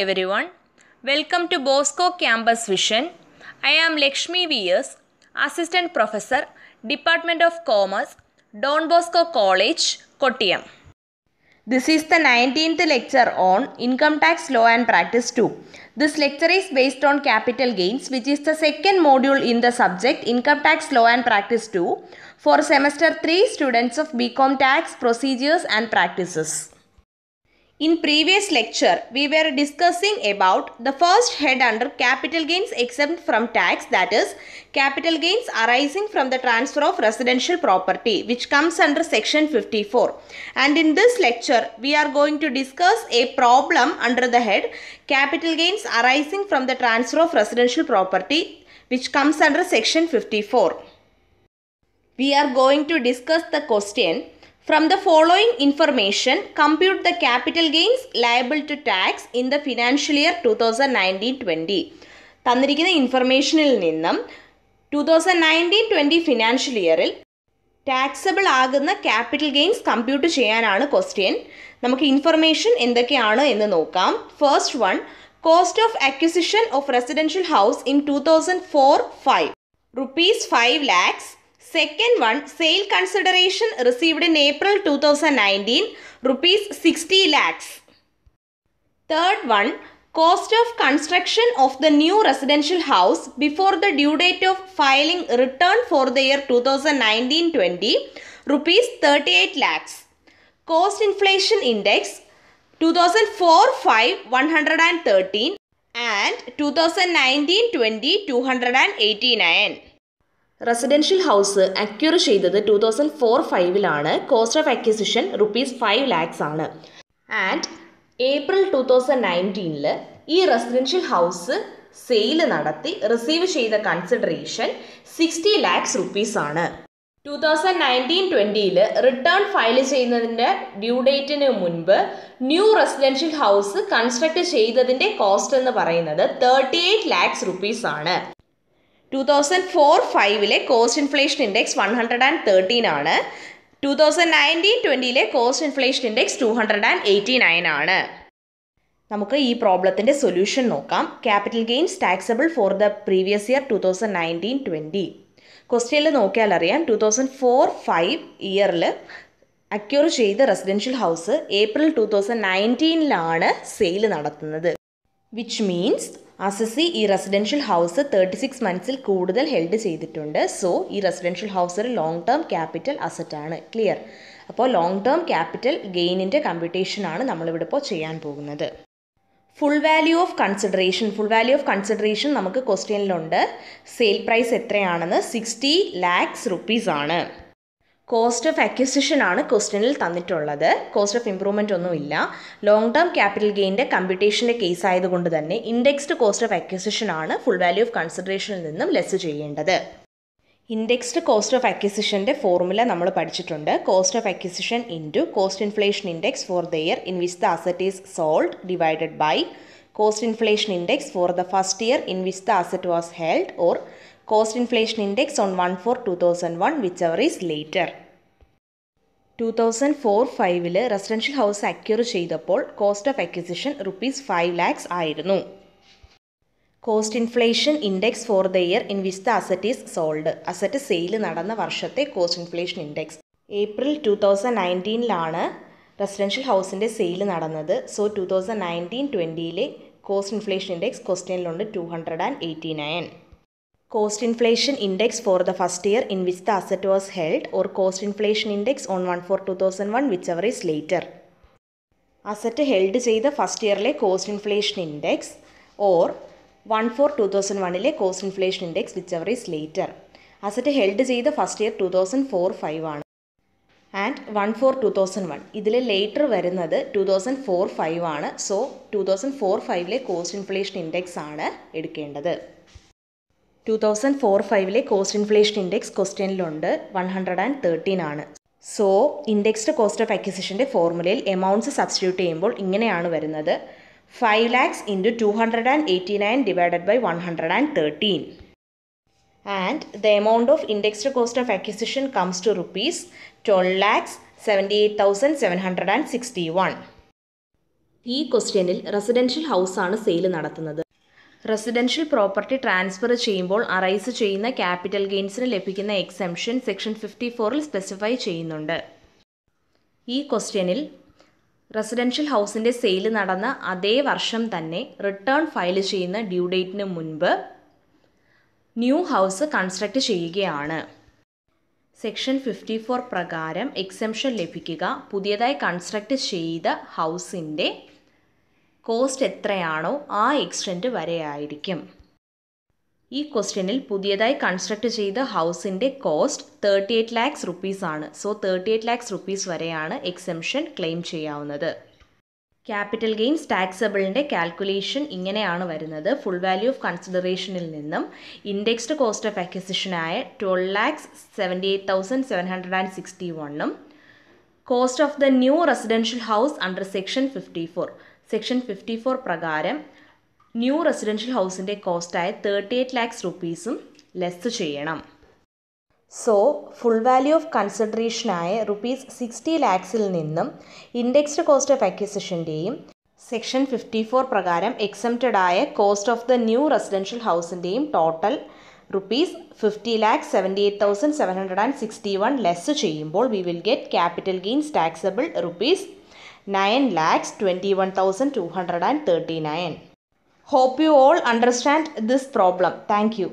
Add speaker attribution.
Speaker 1: everyone. Welcome to Bosco Campus Vision. I am Lakshmi V.S., Assistant Professor, Department of Commerce, Don Bosco College, Kottayam. This is the 19th lecture on Income Tax Law and Practice 2. This lecture is based on capital gains which is the second module in the subject Income Tax Law and Practice 2 for semester 3 students of BCom Tax Procedures and Practices. In previous lecture, we were discussing about the first head under capital gains exempt from tax that is capital gains arising from the transfer of residential property which comes under section 54. And in this lecture, we are going to discuss a problem under the head capital gains arising from the transfer of residential property which comes under section 54. We are going to discuss the question From the following information, compute the capital gains liable to tax in the financial year 2019-20. തന്നിരിക്കുന്ന ഇൻഫർമേഷനിൽ നിന്നും two thousand nineteen twenty financial ഇയറിൽ taxable ആകുന്ന capital gains compute ചെയ്യാനാണ് question നമുക്ക് information എന്തൊക്കെയാണ് എന്ന് നോക്കാം first one cost of acquisition of residential house in two thousand four five rupees five lakhs Second one, sale consideration received in April 2019, rupees 60 lakhs. Third one, cost of construction of the new residential house before the due date of filing return for the year 2019-20, rupees 38 lakhs. Cost inflation index 2004-5 113 and 2019-20 289. Residential house acquire ചെയ്തത് two thousand four ഫൈവിലാണ് cost of acquisition rupees five lakhs ആണ് and April two thousand നയൻറ്റീനിൽ ഈ residential house sale നടത്തി receive ചെയ്ത consideration sixty lakhs rupees ആണ് two thousand nineteen ട്വൻറ്റിയിൽ return file ചെയ്യുന്നതിൻ്റെ ഡ്യൂ ഡേറ്റിന് മുൻപ് ന്യൂ റെസിഡൻഷ്യൽ ഹൗസ് കൺസ്ട്രക്ട് ചെയ്തതിൻ്റെ കോസ്റ്റ് എന്ന് പറയുന്നത് തേർട്ടി എയ്റ്റ് ലാക്സ് റുപ്പീസ് ആണ് ടു തൗസൻഡ് ഫോർ ഫൈവിലെ cost inflation index one hundred and thirteen ആണ് ടു തൗസൻഡ് നയൻറ്റീൻ ട്വൻറ്റിയിലെ cost inflation index two hundred and eighty nine ആണ് നമുക്ക് ഈ പ്രോബ്ലത്തിൻ്റെ സൊല്യൂഷൻ നോക്കാം capital gains taxable for the previous year two thousand nineteen twenty ക്വസ്റ്റ്യനിൽ നോക്കിയാൽ അറിയാം ടു തൗസൻഡ് ഫോർ ഫൈവ് ഇയറിൽ അക്യൂർ ചെയ്ത residential house April two thousand നയൻറ്റീനിലാണ് സെയിൽ നടത്തുന്നത് വിച്ച് മീൻസ് അസസി ഈ റെസിഡൻഷ്യൽ ഹൗസ് തേർട്ടി സിക്സ് മന്ത്സിൽ കൂടുതൽ ഹെൽഡ് ചെയ്തിട്ടുണ്ട് സോ ഈ റെസിഡൻഷ്യൽ ഹൗസ് ഒരു ലോങ് ടേം ക്യാപിറ്റൽ അസറ്റാണ് ക്ലിയർ അപ്പോൾ ലോങ് ടേം ക്യാപിറ്റൽ ഗെയിനിൻ്റെ കമ്പ്യൂട്ടേഷനാണ് നമ്മളിവിടെ ഇപ്പോൾ ചെയ്യാൻ പോകുന്നത് full value of consideration full value of consideration നമുക്ക് ക്വസ്റ്റ്യനിലുണ്ട് സെയിൽ പ്രൈസ് എത്രയാണെന്ന് സിക്സ്റ്റി ലാക്സ് റുപ്പീസ് ആണ് കോസ്റ്റ് ഓഫ് അക്വിസിഷൻ ആണ് ക്വസ്റ്റ്യനിൽ തന്നിട്ടുള്ളത് കോസ്റ്റ് ഓഫ് ഇമ്പ്രൂവ്മെൻ്റ് ഒന്നുമില്ല ലോങ് ടേം ക്യാപിറ്റൽ ഗെയിൻ്റെ കമ്പ്യൂട്ടേഷൻ്റെ കേസ് ആയതുകൊണ്ട് തന്നെ ഇൻഡെക്സ്ഡ് കോസ്റ്റ് ഓഫ് അക്വിസിഷൻ ആണ് ഫുൾ വാല്യൂ ഓഫ് കൺസിഡറേഷനിൽ നിന്നും ലെസ് ചെയ്യേണ്ടത് ഇൻഡെക്സ്ഡ് കോസ്റ്റ് ഓഫ് അക്വിസിഷൻ്റെ ഫോർമുല നമ്മൾ പഠിച്ചിട്ടുണ്ട് cost of acquisition into cost inflation index for year in which the asset is sold divided by cost inflation index for the first year in which the asset was held or cost inflation index on one four two thousand one whichever is later two thousand four ഫൈവിൽ residential house acquire ചെയ്തപ്പോൾ cost of acquisition rupees five lakhs ആയിരുന്നു cost inflation index for the year in which the asset is sold asset sale നടന്ന വർഷത്തെ cost inflation index April two thousand നയൻറ്റീനിലാണ് residential ഹൗസിൻ്റെ sale നടന്നത് so two thousand nineteen ട്വൻറ്റിയിലെ cost inflation index ക്വസ്റ്റ്യനിലുണ്ട് two hundred and eighty nine cost inflation index for the first year in which the asset was held or cost inflation index on one four two thousand one whichever is later asset held ചെയ്ത first ഇയറിലെ cost inflation index or one four two thousand വണ്ണിലെ cost inflation index whichever is later asset held ചെയ്ത first year two thousand four five ആണ് and one four two thousand one ഇതിൽ later വരുന്നത് two thousand four five ആണ് so two thousand four ഫൈവിലെ cost inflation index ആണ് എടുക്കേണ്ടത് two thousand four ഫൈവിലെ cost inflation index ക്വസ്റ്റ്യനിലുണ്ട് വൺ ഹൺഡ്രഡ് ആൻഡ് തേർട്ടീൻ ആണ് സോ ഇൻഡെക്സ്ഡ് കോസ്റ്റ് ഓഫ് അക്വിസിഷൻ്റെ ഫോർമുലയിൽ എമൗണ്ട്സ് സബ്സ്റ്റിറ്റ്യൂട്ട് ചെയ്യുമ്പോൾ ഇങ്ങനെയാണ് വരുന്നത് five lakhs into two hundred and eighty nine divided by one hundred and thirteen and the amount of indexed cost of acquisition comes to rupees 12 lakhs 78,761. ഈ ക്വസ്റ്റ്യനിൽ residential ഹൗസാണ് sale നടത്തുന്നത് residential property transfer ചെയ്യുമ്പോൾ arise ചെയ്യുന്ന capital ഗെയിൻസിന് ലഭിക്കുന്ന exemption section fifty ഫോറിൽ specify ചെയ്യുന്നുണ്ട് ഈ ക്വസ്റ്റ്യനിൽ റെസിഡൻഷ്യൽ ഹൗസിൻ്റെ സെയിൽ നടന്ന അതേ വർഷം തന്നെ റിട്ടേൺ ഫയൽ ചെയ്യുന്ന ഡ്യൂ ഡേറ്റിന് മുൻപ് ന്യൂ ഹൗസ് കൺസ്ട്രക്ട് ചെയ്യുകയാണ് സെക്ഷൻ ഫിഫ്റ്റി ഫോർ പ്രകാരം എക്സംഷൻ ലഭിക്കുക പുതിയതായി കൺസ്ട്രക്ട് ചെയ്ത ഹൗസിൻ്റെ കോസ്റ്റ് എത്രയാണോ ആ വരെ വരെയായിരിക്കും ഈ ക്വസ്റ്റ്യനിൽ പുതിയതായി കൺസ്ട്രക്ട് ചെയ്ത ഹൗസിൻ്റെ കോസ്റ്റ് തേർട്ടി എയ്റ്റ് ലാക്സ് റുപ്പീസാണ് so thirty eight lakhs rupees വരെയാണ് എക്സംഷൻ ക്ലെയിം ചെയ്യാവുന്നത് ക്യാപിറ്റൽ ഗെയിൻസ് ടാക്സബിളിൻ്റെ കാൽക്കുലേഷൻ ഇങ്ങനെയാണ് വരുന്നത് ഫുൾ വാല്യൂ ഓഫ് കൺസിഡറേഷനിൽ നിന്നും ഇൻഡെക്സ്ഡ് കോസ്റ്റ് ഓഫ് അക്വിസിഷനായ twelve lakhs seventy eight thousand seven hundred and sixty വണ്ണും cost of the new residential house under section fifty four section fifty four പ്രകാരം new residential ഹൗസിൻ്റെ കോസ്റ്റായ തേർട്ടി എയ്റ്റ് ലാക്സ് റുപ്പീസും less ചെയ്യണം so full value of കൺസിഡറേഷനായ rupees sixty ലാക്സിൽ നിന്നും indexed cost of അക്വിസിഷൻ്റെയും section fifty four പ്രകാരം എക്സംറ്റഡ് ആയ cost of the new residential ഹൗസിൻ്റെയും total rupees fifty lakhs seventy eight thousand seven hundred and sixty one less ചെയ്യുമ്പോൾ we will get capital gains taxable rupees nine lakhs twenty one thousand two hundred and thirty nine hope you all understand this problem thank U